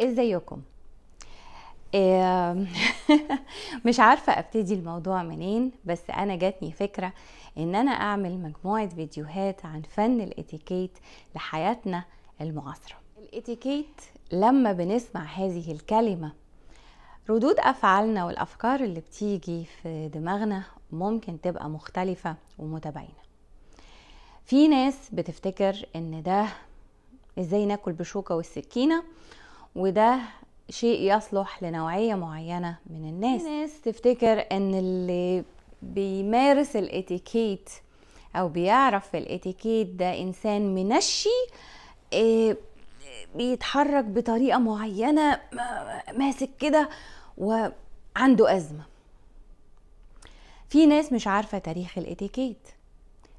ازيكم مش عارفة ابتدي الموضوع منين بس انا جاتني فكرة ان انا اعمل مجموعة فيديوهات عن فن الاتيكيت لحياتنا المعاصرة الاتيكيت لما بنسمع هذه الكلمة ردود افعالنا والافكار اللي بتيجي في دماغنا ممكن تبقى مختلفة ومتباينة في ناس بتفتكر ان ده ازاي ناكل بشوكة والسكينة وده شيء يصلح لنوعية معينة من الناس الناس تفتكر ان اللي بيمارس الاتيكيت او بيعرف الاتيكيت ده انسان منشي آه، بيتحرك بطريقة معينة ماسك كده وعنده أزمة في ناس مش عارفة تاريخ الاتيكيت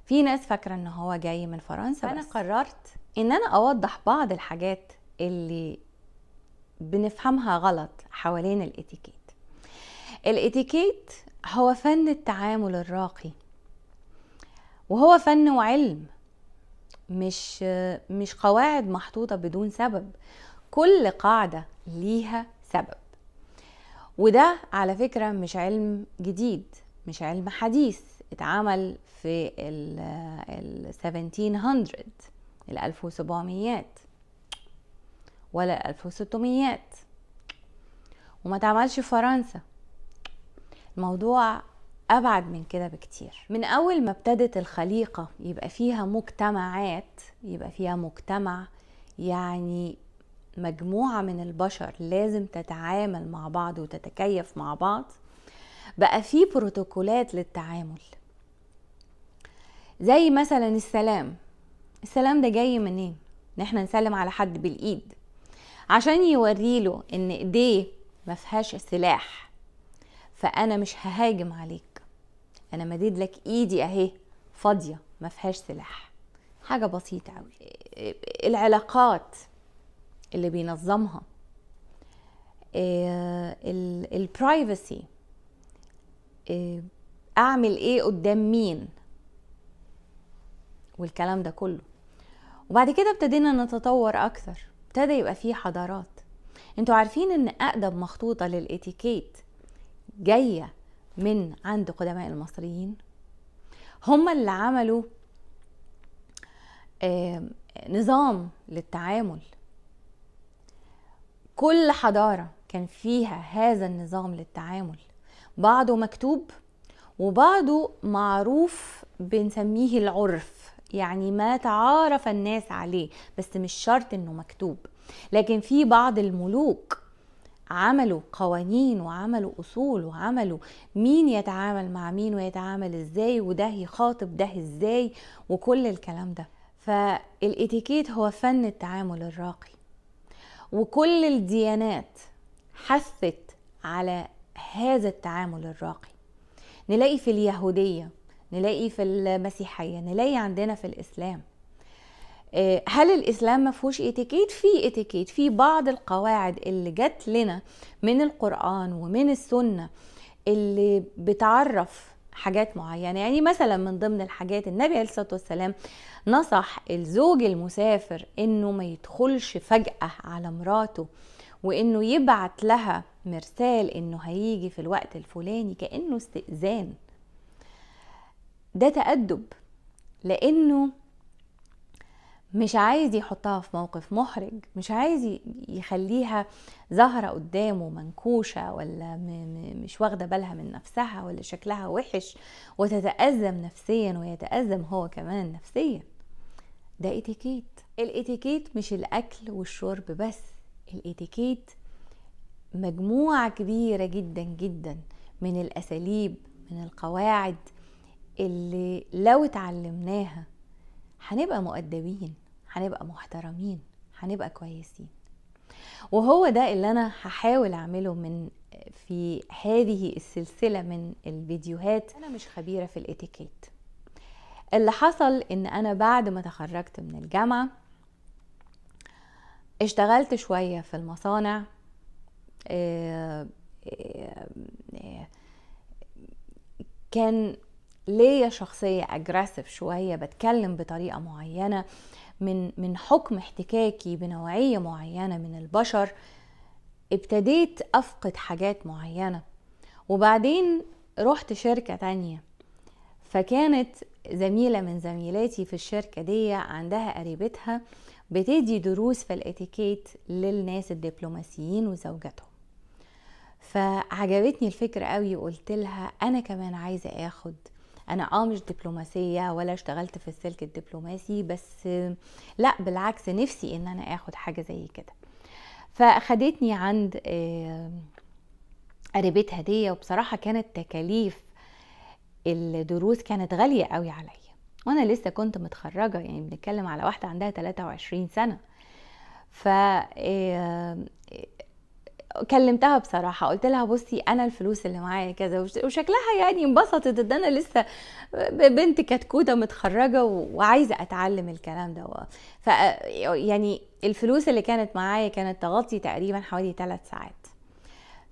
في ناس فاكرة ان هو جاي من فرنسا أنا بس. قررت ان انا اوضح بعض الحاجات اللي بنفهمها غلط حوالين الاتيكيت الاتيكيت هو فن التعامل الراقي وهو فن وعلم مش مش قواعد محطوطه بدون سبب كل قاعده ليها سبب وده على فكره مش علم جديد مش علم حديث اتعمل في ال 1700 ال 1700 ولا 1600 وما تعملش في فرنسا الموضوع أبعد من كده بكتير من أول ما ابتدت الخليقة يبقى فيها مجتمعات يبقى فيها مجتمع يعني مجموعة من البشر لازم تتعامل مع بعض وتتكيف مع بعض بقى في بروتوكولات للتعامل زي مثلا السلام السلام ده جاي منين ان احنا نسلم على حد بالايد عشان يوريله ان ايديه ما فيهاش سلاح فانا مش ههاجم عليك انا مديد لك ايدي اهي فاضيه ما فيهاش سلاح حاجه بسيطه قوي العلاقات اللي بينظمها آه، البرايفسي آه، اعمل ايه قدام مين والكلام ده كله وبعد كده ابتدينا نتطور اكثر ابتدى يبقى فيه حضارات انتوا عارفين ان اقدم مخطوطه للاتيكيت جايه من عند قدماء المصريين هم اللي عملوا نظام للتعامل كل حضاره كان فيها هذا النظام للتعامل بعضه مكتوب وبعضه معروف بنسميه العرف يعني ما تعارف الناس عليه بس مش شرط انه مكتوب لكن في بعض الملوك عملوا قوانين وعملوا اصول وعملوا مين يتعامل مع مين ويتعامل ازاي وده يخاطب ده ازاي وكل الكلام ده فالاتيكيت هو فن التعامل الراقي وكل الديانات حثت على هذا التعامل الراقي نلاقي في اليهوديه نلاقي في المسيحيه نلاقي عندنا في الاسلام آه، هل الاسلام ما فيهوش اتيكيت في اتيكيت في بعض القواعد اللي جت لنا من القران ومن السنه اللي بتعرف حاجات معينه يعني مثلا من ضمن الحاجات النبي عليه الصلاه والسلام نصح الزوج المسافر انه ما يدخلش فجاه على مراته وانه يبعت لها مرسال انه هيجي في الوقت الفلاني كانه استئذان ده تأدب لأنه مش عايز يحطها في موقف محرج مش عايز يخليها ظاهرة قدامه منكوشة ولا مش واخدة بالها من نفسها ولا شكلها وحش وتتأزم نفسيا ويتأزم هو كمان نفسيا ده اتيكيت الاتيكيت مش الأكل والشرب بس الاتيكيت مجموعة كبيرة جدا جدا من الأساليب من القواعد اللي لو اتعلمناها هنبقى مؤدبين هنبقى محترمين هنبقى كويسين وهو ده اللي انا هحاول اعمله من في هذه السلسله من الفيديوهات انا مش خبيره في الاتيكيت اللي حصل ان انا بعد ما تخرجت من الجامعه اشتغلت شويه في المصانع آه، آه، آه، كان ليا شخصيه اجريسيف شويه بتكلم بطريقه معينه من من حكم احتكاكي بنوعيه معينه من البشر ابتديت افقد حاجات معينه وبعدين رحت شركه تانية فكانت زميله من زميلاتي في الشركه دي عندها قريبتها بتدي دروس في الاتيكيت للناس الدبلوماسيين وزوجاتهم فعجبتني الفكرة قوي وقلت لها أنا كمان عايزة أخد انا اه مش دبلوماسيه ولا اشتغلت في السلك الدبلوماسي بس لا بالعكس نفسي ان انا اخد حاجه زي كده فاخدتني عند آه، قريبتها هديه وبصراحه كانت تكاليف الدروس كانت غاليه قوي عليا وانا لسه كنت متخرجه يعني بنتكلم على واحده عندها 23 سنه ف آه، كلمتها بصراحه قلت لها بصي انا الفلوس اللي معايا كذا وشكلها يعني انبسطت ان انا لسه بنت كتكوته متخرجه وعايزه اتعلم الكلام ده ف يعني الفلوس اللي كانت معايا كانت تغطي تقريبا حوالي ثلاث ساعات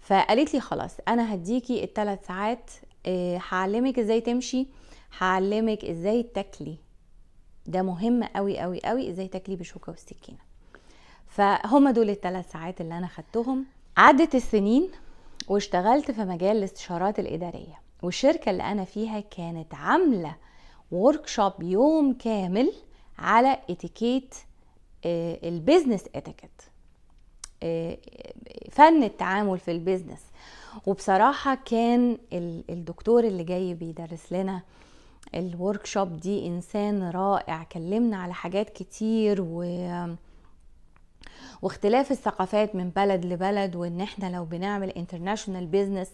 فقالت لي خلاص انا هديكي الثلاث ساعات آه، هعلمك ازاي تمشي هعلمك ازاي تاكلي ده مهم قوي قوي قوي ازاي تاكلي بشوكه والسكينه فهم دول الثلاث ساعات اللي انا خدتهم عدت السنين واشتغلت في مجال الاستشارات الإدارية والشركة اللي أنا فيها كانت عاملة وركشوب يوم كامل على اتيكيت البيزنس اتيكيت فن التعامل في البيزنس وبصراحة كان الدكتور اللي جاي بيدرس لنا الوركشوب دي إنسان رائع كلمنا على حاجات كتير و واختلاف الثقافات من بلد لبلد وان احنا لو بنعمل انترناشونال بيزنس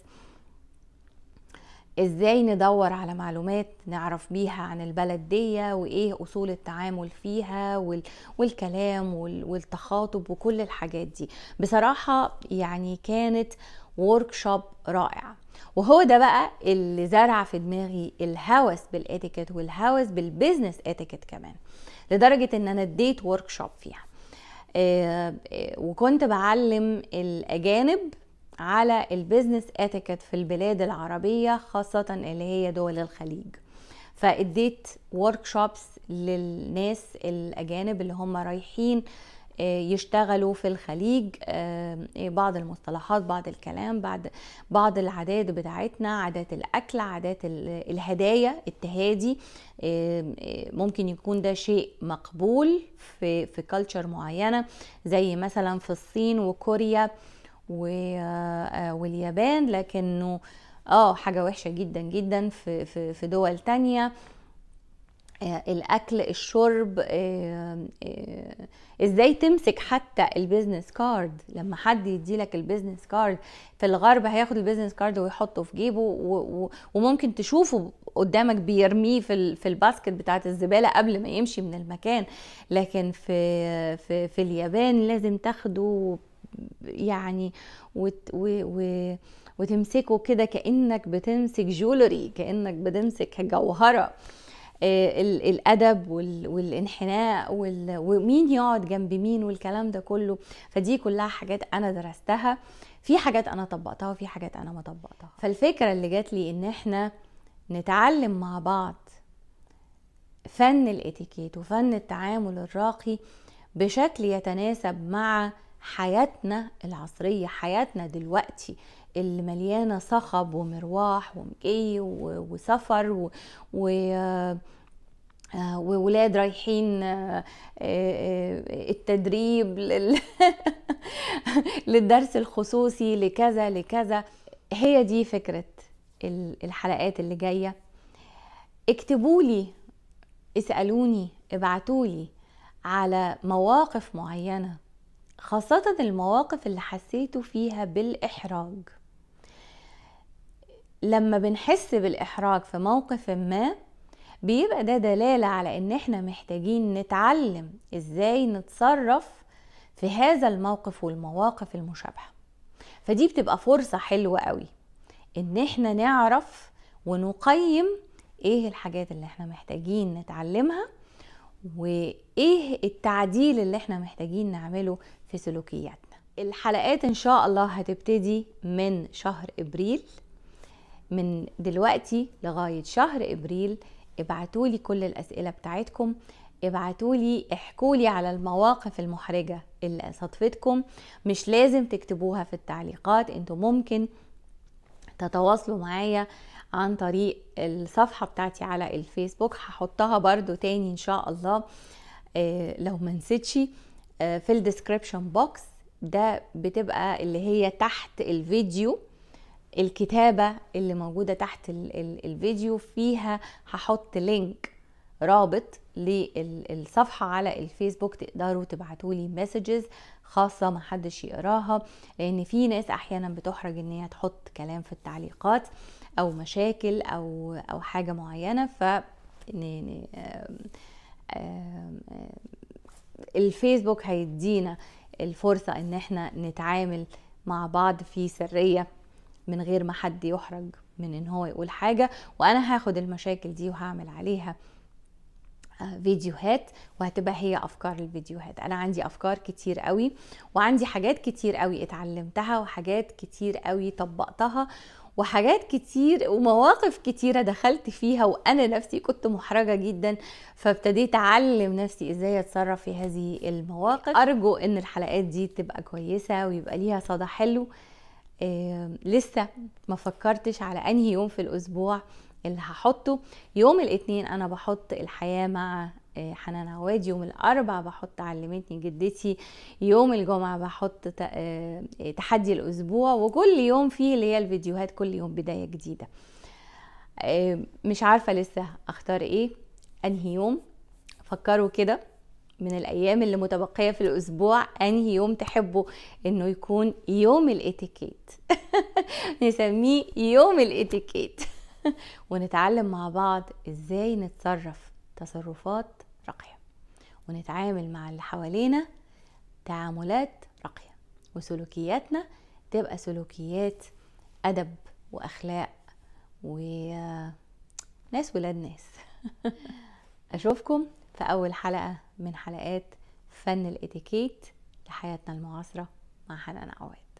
ازاي ندور على معلومات نعرف بيها عن البلد دي وايه اصول التعامل فيها والكلام والتخاطب وكل الحاجات دي بصراحة يعني كانت شوب رائع وهو ده بقى اللي زرع في دماغي الهوس بالاتيكيت والهوس بالبيزنس اتيكيت كمان لدرجة ان انا اديت شوب فيها آه، آه، وكنت بعلم الاجانب على البيزنس اتيكيت في البلاد العربيه خاصه اللي هي دول الخليج فاديت ورك للناس الاجانب اللي هم رايحين آه، يشتغلوا في الخليج آه، آه، بعض المصطلحات بعض الكلام بعض بعض العادات بتاعتنا عادات الاكل عادات الهدايا التهادي ممكن يكون ده شيء مقبول في في كلتشر معينه زي مثلا في الصين وكوريا واليابان لكنه اه حاجه وحشه جدا جدا في في في دول تانية آه، الاكل الشرب آه، آه، ازاي تمسك حتى البيزنس كارد لما حد يدي لك البيزنس كارد في الغرب هياخد البيزنس كارد ويحطه في جيبه وممكن تشوفه قدامك بيرميه في في الباسكت بتاعه الزباله قبل ما يمشي من المكان لكن في في, في اليابان لازم تاخده يعني وت و و وتمسكه كده كانك بتمسك جولري كانك بتمسك جوهره آه، الادب والانحناء ومين يقعد جنب مين والكلام ده كله فدي كلها حاجات انا درستها في حاجات انا طبقتها وفي حاجات انا ما طبقتها فالفكره اللي جات لي ان احنا نتعلم مع بعض فن الاتيكيت وفن التعامل الراقي بشكل يتناسب مع حياتنا العصريه حياتنا دلوقتي اللي مليانه صخب ومرواح ومجي وسفر و, و... آه، وولاد رايحين آه، آه، التدريب لل... للدرس الخصوصي لكذا لكذا هي دي فكرة الحلقات اللي جاية اكتبولي اسألوني ابعتولي على مواقف معينة خاصة المواقف اللي حسيتوا فيها بالإحراج لما بنحس بالإحراج في موقف ما بيبقى ده دلالة على إن إحنا محتاجين نتعلم إزاي نتصرف في هذا الموقف والمواقف المشابهة فدي بتبقى فرصة حلوة قوي إن إحنا نعرف ونقيم إيه الحاجات اللي إحنا محتاجين نتعلمها وإيه التعديل اللي إحنا محتاجين نعمله في سلوكياتنا الحلقات إن شاء الله هتبتدي من شهر إبريل من دلوقتي لغاية شهر إبريل ابعتولي كل الأسئلة بتاعتكم ابعتولي احكولي على المواقف المحرجة اللي صدفتكم مش لازم تكتبوها في التعليقات انتوا ممكن تتواصلوا معايا عن طريق الصفحة بتاعتي على الفيسبوك هحطها برضو تاني ان شاء الله آه، لو منسيتش آه، في الديسكريبشن بوكس ده بتبقى اللي هي تحت الفيديو الكتابة اللي موجودة تحت الفيديو فيها هحط لينك رابط للصفحة على الفيسبوك تقدروا تبعتولي مسجز خاصة ما حدش يقراها لان في ناس احيانا بتحرج ان هي تحط كلام في التعليقات او مشاكل او او حاجة معينة ف الفيسبوك هيدينا الفرصة ان احنا نتعامل مع بعض في سرية من غير ما حد يحرج من ان هو يقول حاجة وانا هاخد المشاكل دي وهعمل عليها آه، فيديوهات وهتبقى هي افكار الفيديوهات انا عندي افكار كتير قوي وعندي حاجات كتير قوي اتعلمتها وحاجات كتير قوي طبقتها وحاجات كتير ومواقف كتيرة دخلت فيها وأنا نفسي كنت محرجة جدا فابتديت أعلم نفسي إزاي أتصرف في هذه المواقف أرجو إن الحلقات دي تبقى كويسة ويبقى ليها صدى حلو لسه ما فكرتش على انهي يوم في الاسبوع اللي هحطه يوم الاثنين انا بحط الحياه مع آه، حنان عواد يوم الاربع بحط علمتني جدتي يوم الجمعه بحط آه، آه، تحدي الاسبوع وكل يوم فيه اللي هي الفيديوهات كل يوم بدايه جديده مش عارفه لسه اختار ايه انهي يوم فكروا كده من الأيام اللي متبقية في الأسبوع أنهي يوم تحبوا إنه يكون يوم الإتيكيت نسميه يوم الإتيكيت ونتعلم مع بعض إزاي نتصرف تصرفات راقية ونتعامل مع اللي حوالينا تعاملات راقية وسلوكياتنا تبقى سلوكيات أدب وأخلاق وناس ولاد ناس أشوفكم في أول حلقة من حلقات فن الإتيكيت لحياتنا المعاصرة مع حنان عواد